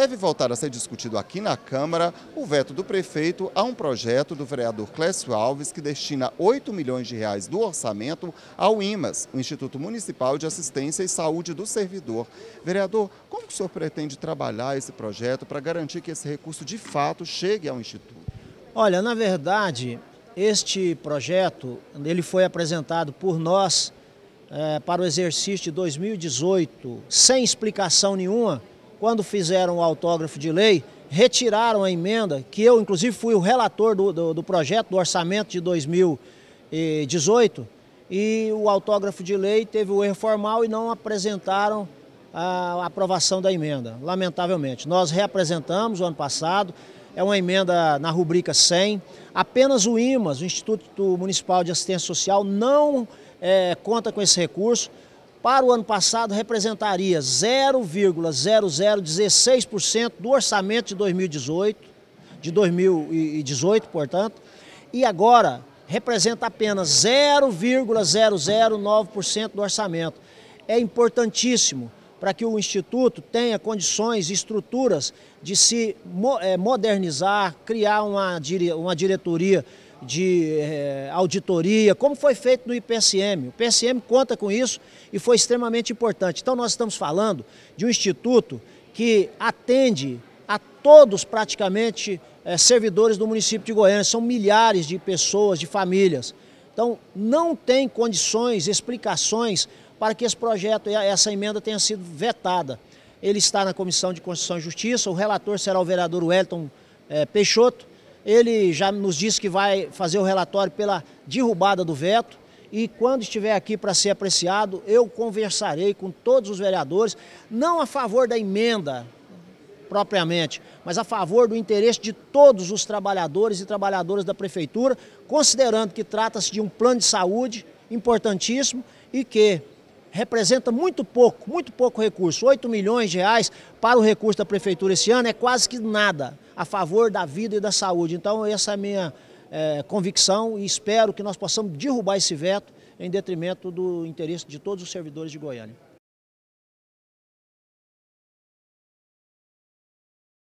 deve voltar a ser discutido aqui na Câmara o veto do prefeito a um projeto do vereador Clécio Alves que destina 8 milhões de reais do orçamento ao IMAS, o Instituto Municipal de Assistência e Saúde do Servidor. Vereador, como o senhor pretende trabalhar esse projeto para garantir que esse recurso de fato chegue ao Instituto? Olha, na verdade, este projeto ele foi apresentado por nós é, para o exercício de 2018 sem explicação nenhuma quando fizeram o autógrafo de lei, retiraram a emenda, que eu, inclusive, fui o relator do, do, do projeto, do orçamento de 2018, e o autógrafo de lei teve o erro formal e não apresentaram a aprovação da emenda, lamentavelmente. Nós reapresentamos o ano passado, é uma emenda na rubrica 100. Apenas o IMAS, o Instituto Municipal de Assistência Social, não é, conta com esse recurso para o ano passado representaria 0,0016% do orçamento de 2018, de 2018, portanto, e agora representa apenas 0,009% do orçamento. É importantíssimo para que o Instituto tenha condições e estruturas de se eh, modernizar, criar uma, uma diretoria de é, auditoria, como foi feito no IPSM. O PSM conta com isso e foi extremamente importante. Então, nós estamos falando de um instituto que atende a todos praticamente é, servidores do município de Goiânia. São milhares de pessoas, de famílias. Então, não tem condições, explicações para que esse projeto, essa emenda tenha sido vetada. Ele está na Comissão de Constituição e Justiça, o relator será o vereador Wellington é, Peixoto, ele já nos disse que vai fazer o relatório pela derrubada do veto e quando estiver aqui para ser apreciado, eu conversarei com todos os vereadores, não a favor da emenda propriamente, mas a favor do interesse de todos os trabalhadores e trabalhadoras da prefeitura, considerando que trata-se de um plano de saúde importantíssimo e que representa muito pouco, muito pouco recurso. 8 milhões de reais para o recurso da prefeitura esse ano é quase que nada a favor da vida e da saúde. Então, essa é a minha é, convicção e espero que nós possamos derrubar esse veto em detrimento do interesse de todos os servidores de Goiânia.